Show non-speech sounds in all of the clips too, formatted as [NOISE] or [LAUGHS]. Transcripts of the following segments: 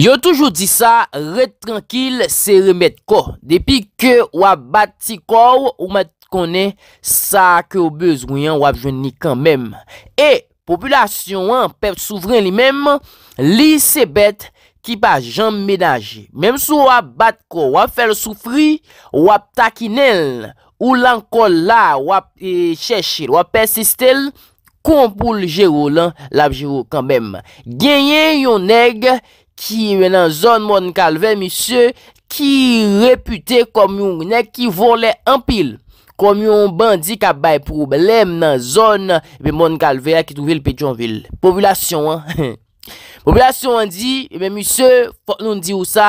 Yo toujou di sa, re trankil se remet ko. Depi ke wap bat si ko, wap konen sa ke ou bezwouyan wap jouni kanmem. E, populasyon pep soufren li mem, li se bet ki pa jom menaje. Mem sou wap bat ko, wap fel soufri, wap takinel, ou lankol la, wap e, cheshi, wap persistel, konpoul jero lan, lap jero kanmem. Genyen yon neg, genyen yon neg. Ki men nan zon moun kalve, misyo, ki repute kom yon genek ki volen an pil. Kom yon bandi ka bay poube, lem nan zon moun kalve a ki touvel pe diyon vil. Populasyon an. [LAUGHS] Populasyon an di, misyo, pot nou di ou sa,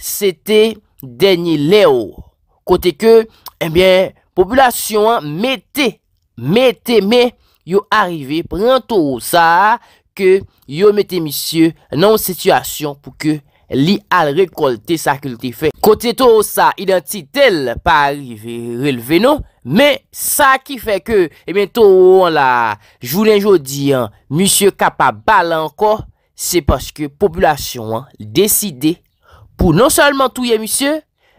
se te denye le ou. Kote ke, ebyen, eh populasyon an, mette, mette, me, yo arive prento ou sa... ke yo mette misye nan w sityasyon pou ke li al rekolte sa kul te fe. Kote to sa identitel pa alive releve nou, men sa ki fe ke men eh to ou an la jounen jodi an, misye kapa bala anko, se paske populasyon an deside pou non salman touye misye,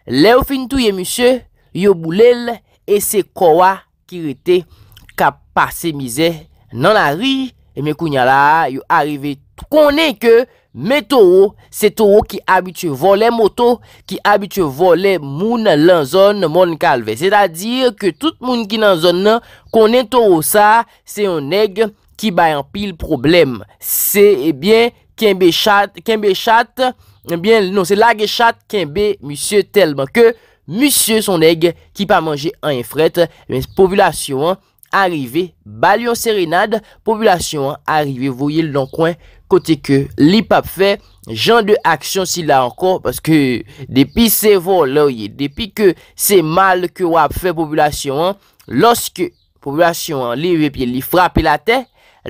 le ou fin touye misye, yo boulel ese kowa ki rete kapa se mize nan la ri, E men kounya la, yo arrive konen ke, men toro, se toro ki abitue volen moto, ki abitue volen moun lan zon, moun kalve. Se ta dire ke tout moun ki lan zon nan, konen toro sa, se yon neg ki bayan pil problem. Se, e bien, kenbe chat, kenbe chat, e bien, non, se lage chat, kenbe, monsie telman. Ke, monsie son neg ki pa manje an enfret, e eh bien, pobylasyon an. arive, balyon serenade, populasyon arive, voye l donkwen, kote ke li pape fe, jan de aksyon si la ankon, paske depi se voloye, depi ke se mal ke wap fe populasyon, loske populasyon li vepe, li frape la ten,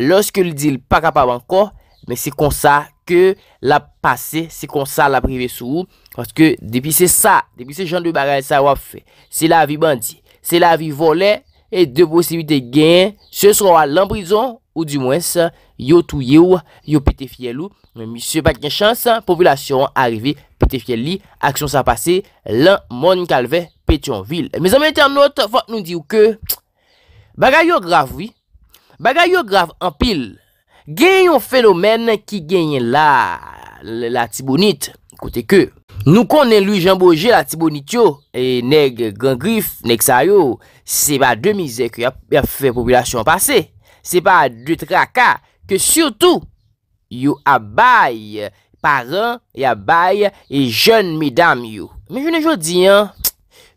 loske li dil pa kapab ankon, me se konsa ke la pase, se konsa la prive sou, paske depi se sa, depi se jan de bagay, sa wap fe, se la vi bandi, se la vi volay, E de posibite gen, se sorwa lan brison ou di mwes, yo tou ye ou, yo pete fiel ou. Mwen misye bat gen chans, populasyon arive pete fiel li, aksyon sa pase, lan moun kalve pete yon vil. Me zanmete an not, vat nou di ou ke, bagay yo grav vi, bagay yo grav an pil, gen yon fenomen ki gen yon la, la tibounit, kote ke ou. Nou konen Louis Jean Bourget la tibou nityo e neg gangrif, neg sa yo, se pa de mize ki ap fe populasyon pase, se pa de traka, ke surtout yo abay paran, yabay e joun medam yo. Me jounen jodi,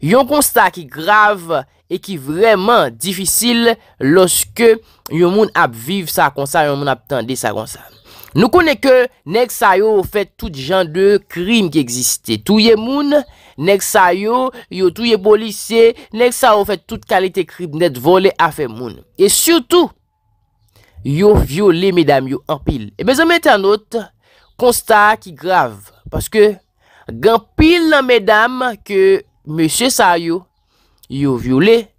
yon konsta ki grav e ki vreman difisil loske yon moun ap viv sa konsa, yon moun ap tende sa konsa. Nou konen ke, nek sa yo ou fet tout jan de krim ki egziste. Touye moun, nek sa yo, yo touye bolise, nek sa yo ou fet tout kalite krim net vole afe moun. E surtout, yo viole medam yo anpil. E bezanmete anot, konsta ki grav. Paske, genpil nan medam ke monsye sa yo, yo viole moun.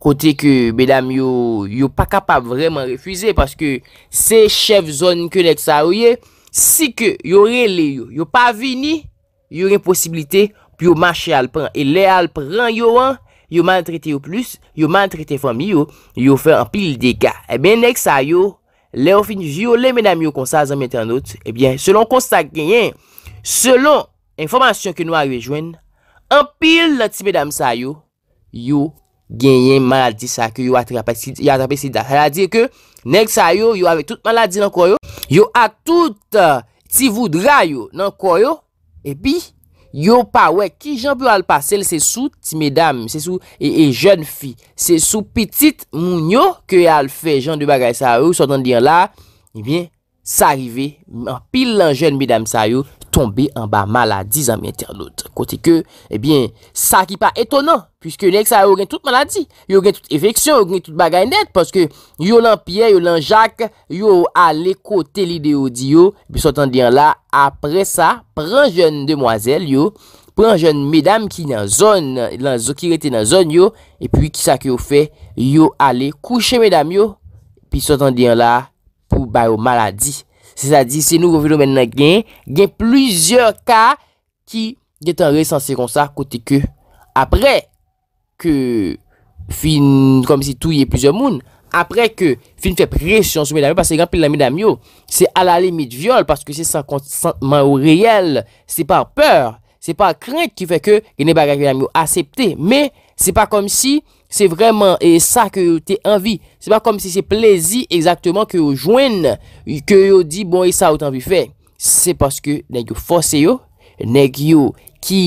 Kote ke, bedam yo, yo pa kapab vreman refuize, paske se chef zon ke net sa ouye, si ke yo re le yo, yo pa vini, yo re posibilite, pi yo mache alpren, e le alpren yo an, yo mal traite yo plus, yo mal traite fami yo, yo fe an pil deka. E ben, nek sa yo, le ou finij yo, le bedam yo konsazan metanout, e ben, selon konsazan genyen, selon informasyon ke nou a rejwen, an pil la ti bedam sa yo, yo, genyen maladi sa ke yo a trape si da. Ha la di ke, neg sa yo, yo ave tout maladi nan koyo, yo a tout euh, ti voudra yo nan koyo, epi, yo pa wek, ki jan pou al pase, se sou ti medam, se sou e jen fi, se sou pitit mounyo, ke al fe jan de bagay sa yo, sotan diyan la, eh epi, sa rive, pil lan jen medam sa yo, B en ba maladi zanm internot Kote ke, ebyen, eh sa ki pa etonan Piske yon ek sa yon gen tout maladi Yon gen tout efeksyon, yon gen tout bagay net Paske yon lan Pierre, yon lan Jacques Yon ou ale kote lide yon diyo Pi sotan diyan la Apre sa, pren jen demwazel yon Pren jen medam ki nan zon Lan zon ki rete nan zon yon E pi ki sa ki ou fe Yon ale kouche medam yon Pi sotan diyan la Pou bayo maladi Pou bayo maladi Se sa di, se nou govino men na gen, gen plizyeur ka ki gen tan re san se kon sa kote ke. Apre ke fin kom si tou ye plizye moun, apre ke fin fe presyon sou men amyo, pase gen pen la men amyo, se a la limit vyole, parce ke se san konsantman ou reyel, se pa peur, se pa krenk ki fe ke gen ne baga gen amyo. Asepte, me se pa kom si... Se vreman e sa ke yo te anvi, se pa kom si se plezi exactement ke yo jwen, ke yo di bon e sa ou tanvi fe, se paske nek yo fose yo, nek yo ki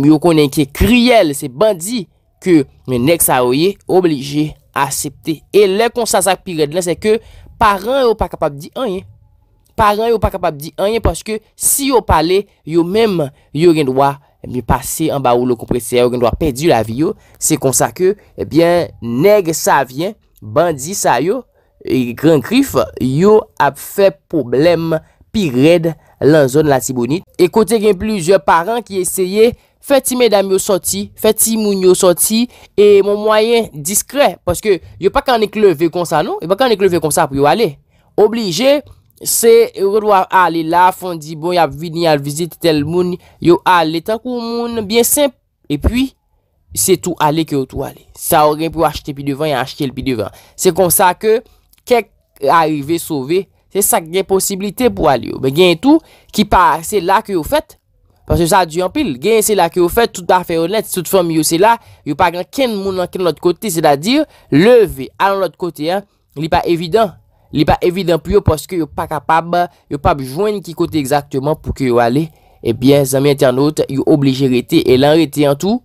myo konen ki kriyel, se ban di ke menek sa ou ye oblije asepte. E le konsasa pi red la se ke paran yo pa kapab di anye. Paran yo pa kapab di anye paske si yo pale, yo menm yo gen doa anvi. mi pase an ba ou lo kompresye, ou gen dwa pedi la vi yo. Se konsa ke, ebyen, neg sa vyen, bandi sa yo, e gran grif, yo ap fe problem pi red lan zon la tibounit. E kote gen plizye paran ki eseye, feti medan yo soti, feti moun yo soti, e moun mwayen diskre, paske yo pa kan ek leve konsa nou, yo pa kan ek leve konsa pou yo ale. Oblije, Se yo rwa ale la, fon di bon, ya vini, ya vizite tel moun, yo ale tan kou moun, bien semp. E puis, se tou ale ki yo tou ale. Sa o gen pou achete pi devan, ya achete pi devan. Se konsa ke, kek arive, sove, se sak gen posibilite pou ale yo. Be gen tou, ki pa se la ki yo fet, panse sa di yon pil, gen se la ki yo fet, tout afe honet, tout fom yo se la, yo pa gen ken moun anke lout kote, se da dir, leve an lout kote, li pa evidant. li pa evidant pou yo, poske yo pa kapab, yo pap jwenn ki kote exaktman, pou ke yo ale, ebyen, eh zanmye te anot, yo oblije rete, e lan rete an tou,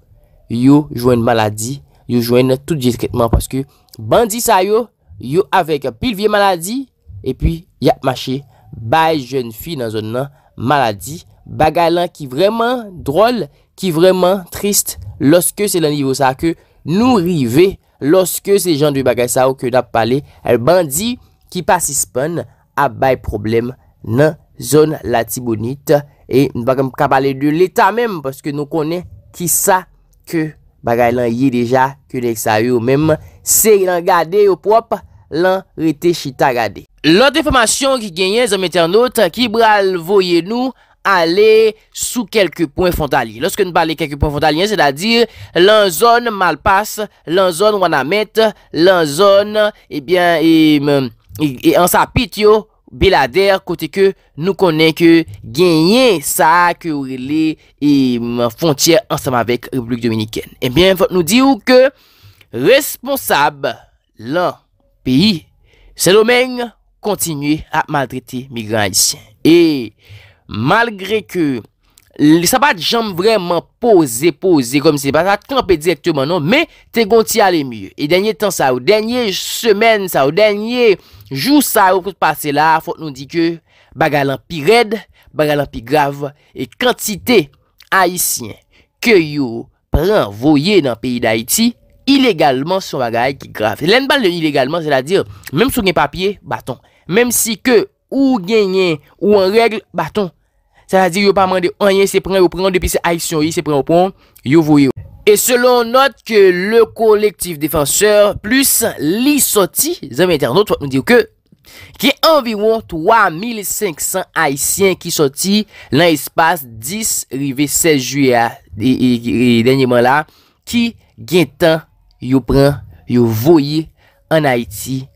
yo jwenn maladi, yo jwenn tout di eskretman, poske bandi sa yo, yo avek pilvye maladi, e pi yap mache, bay jwenn fi nan zon nan, maladi, bagay lan ki vreman drol, ki vreman trist, loske se lan nivou sa, ke nou rive, loske se jan de bagay sa, ou ke dap pale, el bandi, yo, ki pasispon a bay problem nan zon lati bonite. E nou pa kem ka pale de l'Etat mem, paske nou kone ki sa ke bagay lan ye deja, ke dek sa yo mem, se lan gade yo prop, lan rete chita gade. Lout informasyon ki genyen, zon mette an not, ki bral voye nou, ale sou kelke poen fontalye. Lorske nou pale kelke poen fontalye, se da dir, lan zon malpas, lan zon wan amet, lan zon, ebyen, eh ebyen, eh, E, e ansapit yo belader kote ke nou konen ke genyen sa ke ourele e fontyer ansama vek Republik Dominikene. Ebyen, fote nou di ou ke responsab lan peyi, Selomène kontinuye ap maldrite mi grandisyen. E malgre ke... Le sabat jom vreman pose, pose, kom se pa sa, tanpe direktman non, me te gonti alemye. E denye tan sa ou, denye semen sa ou, denye jou sa ou, kout pase la, fote nou di ke bagalan pi red, bagalan pi grav, e kantite Haitien ke yo pran voye nan peyi d'Haiti, ilegalman son bagalan ki grav. Len bal de ilegalman, se la dir, mem sou gen papye, baton. Mem si ke ou genyen ou an regl, baton. Sa sa di yo pa mande anyen se pren yo pren, depi se Haitian se pren yo pren, yo voye yo. E selon note ke le kolektif defanseur plus li soti, zanme internaut, ki environ 3500 Haitian ki soti lan espas 10 rive 16 juya denye man la, ki gintan yo pren yo voye an Haiti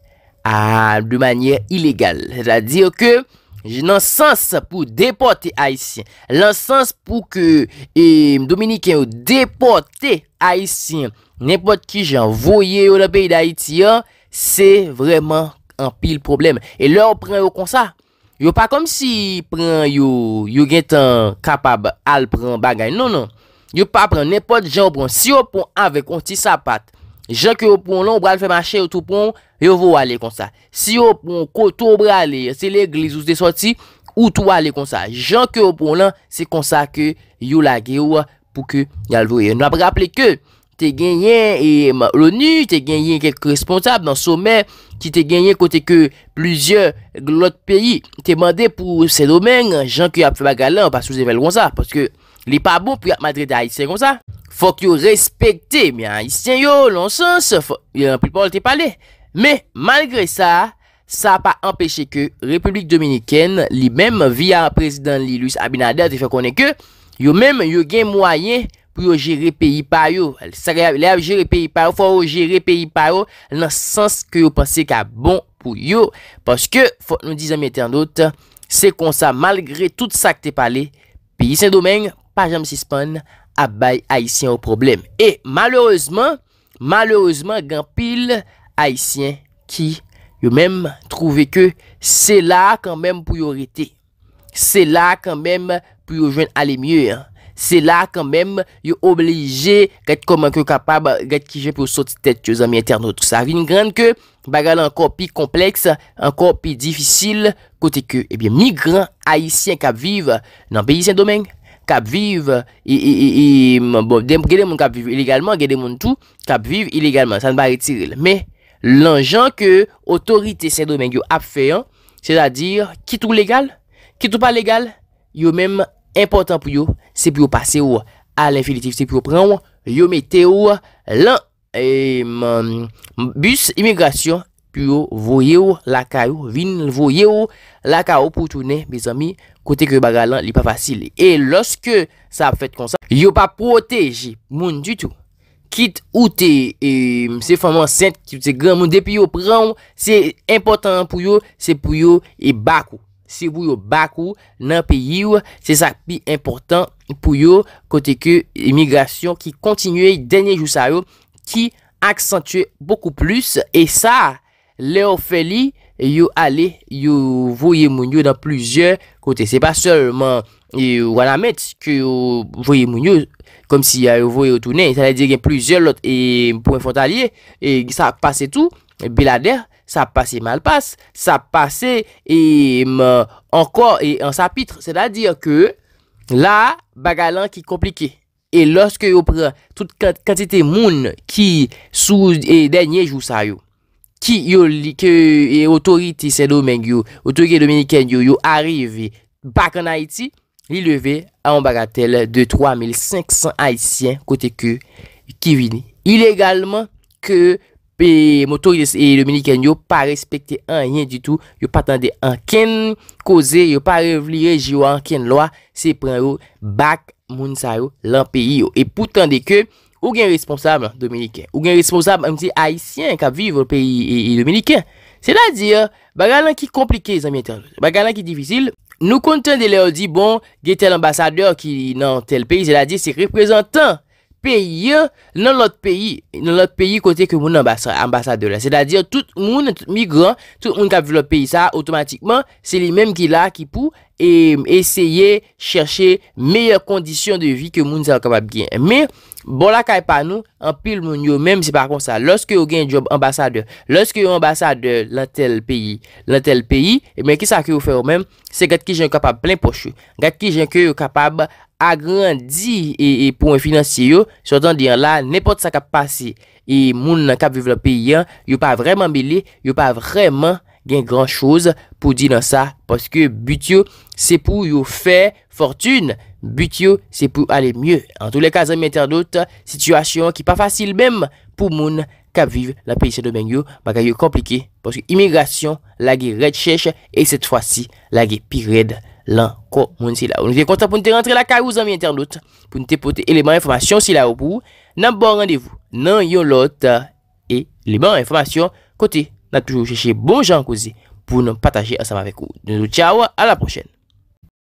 ah, de manye ilegal. Sa sa di yo ke Jè nan sens pou depote Haitien, nan sens pou ke M. E, Dominique yo depote Haitien, nepot ki jè envoye yo la beyi da Haitien, sè vreman an pil problem. E lè ou pren yo kon sa, yo pa kom si pren yo, yo getan kapab al pren bagay, non, non. Yo pa pren, nepot jè ou pren, si yo pon avè kon ti sa pat, Jan ki yo pon lan, ou bral fè machè, ou tou pon, yo vou wale kon sa. Si yo pon, koto ou brale, se le glizouz de soti, ou tou wale kon sa. Jan ki yo pon lan, se kon sa ke you la gewa pou ke yal vwe. Nou apre aple ke, te genyen e, l'ONU, te genyen kek responsab nan somen, ki te genyen kote ke plizye glot peyi, te mande pou se domen, jan ki yo ap fè magalan, pasou ze vel kon sa, paske li pa bon pou yat madre de haïtse kon sa. Fok yo respekte, mi an isten yo lonsons, fok yon pripol te pale. Me, malgre sa, sa pa empeshe ke Republik Dominikene, li menm via prezident Lilius Abinader, te fok konen ke, yo menm yo gen mwayen pou yo jere peyi pa yo. Sa gen jere peyi pa yo, fok yo jere peyi pa yo, lonsons ke yo pense ka bon pou yo. Foske, fok nou dizan meten anot, se kon sa, malgre tout sa ke te pale, piye sen domen, pa jam sispanne, Abay Haitien ou problem. E malheureseman, malheureseman gen pil Haitien ki yo menm trouve ke se la kan menm pou yo rete. Se la kan menm pou yo jwen ale mye. Se la kan menm yo oblije gen koman ke kapab gen ki jen pou yo soti tet yo zami internet. Sa vin grand ke bagal ankor pi kompleks, ankor pi difisil kote ke eh mi gran Haitien ka viv nan pi yisen domenk. kap vive, i, i, i, i, m, bon, dem, gè demoun kap vive illegalman, gè demoun tou, kap vive illegalman, san ba itiril, me, lanjan ke, otorite se domen yo ap feyon, se da dir, ki tou legal, ki tou pa legal, yo menm, impotant pou yo, se pou yo pase yo, al infinitif, se pou yo pren, yo mete yo, lan, e, m, m, bus, imigrasyon, Pyo voye ou laka ou vin, voye ou laka ou pou toune, bizami, kote ke Bagalan li pa fasil. E loske sa fèt konsa, yo pa proteji moun du tout. Kit oute, e mse fòman sènt, ki mse grè moun depi yo pran, se impotant pou yo, se pou yo e bakou. Se pou yo bakou, nan pi yi ou, se sa pi impotant pou yo, kote ke imigrasyon ki kontinue denye jou sa yo, ki aksantye boku plus, e sa Le ofeli, yo ale, yo voye moun yo dan plujer kote. Se pa solman, yo wana met ki yo voye moun yo, kom si yo voye mm, yo toune, se la di gen plujer lot, e pou en fontalye, e sa pase tou, belader, sa pase malpas, sa pase en sapitre, se la di yo ke, la bagalan ki komplike, e loske yo pre, tout kantite moun ki sou denye jou sa yo. Ki yo li ke otorite e, se domen yo, otorite dominiken yo, yo arive bak an Haiti, li leve an Bagatelle de 3500 Haitien kote ke Kivini. Ilegalman ke motorite se dominiken yo pa respekte an yen di tou, yo pa tande an ken koze, yo pa revlire jiwa an ken loa, se pren yo bak Mounsaro l'an peyi yo. E pou tande ke... Ou gen responsable Dominikè. Ou gen responsable amsi Haitien kap viv ou peyi e, Dominikè. Se la di, bagalan ki komplike, bagalan ki difisil, nou konten de le ou di, bon, gen tel ambasadeur ki nan tel peyi, se la di, se reprezentan peyi nan lot peyi, nan lot peyi kote ke moun ambasadeur. Se la di, tout moun, tout migran, tout moun kap viv lot peyi sa, otomatikman, se li menm ki la ki pou eseye chershe meyye kondisyon de vi ke moun sal kapab gen. Me, Bon la kay pa nou, an pil moun yo menm si par kon sa. Lorske yo gen job ambasade, lorske yo ambasade lan tel peyi, lan tel peyi, men eh ki sa ki yo fe ou menm, se gat ki jen kapab plen pochou. Gat ki jen ki yo kapab agrandi e, e pouen finansiyo, sotan diyan la, nepot sa kap pasi. E moun nan kap vive la peyi yan, yo pa vreman bile, yo pa vreman gen gran chouz pou di nan sa. Paske but yo, se pou yo fe... But yo se pou ale mye An tou le kazan mye interdote Sityasyon ki pa fasil mem pou moun Ka vive la pelisyon do men yo Maka yo komplike Poske imigrasyon la ge red chèche Et set fwa si la ge pi red lan Kou moun si la ou Nou de konta pou nou te rentre la ka ou zan mye interdote Pou nou te pote eleman informasyon si la ou pou Nan bon randevou nan yo lot Eleman euh, informasyon Kote nan toujou chèche bon jan kouzi Pou nou pataje ansama vek ou Nou tchawa a la prochen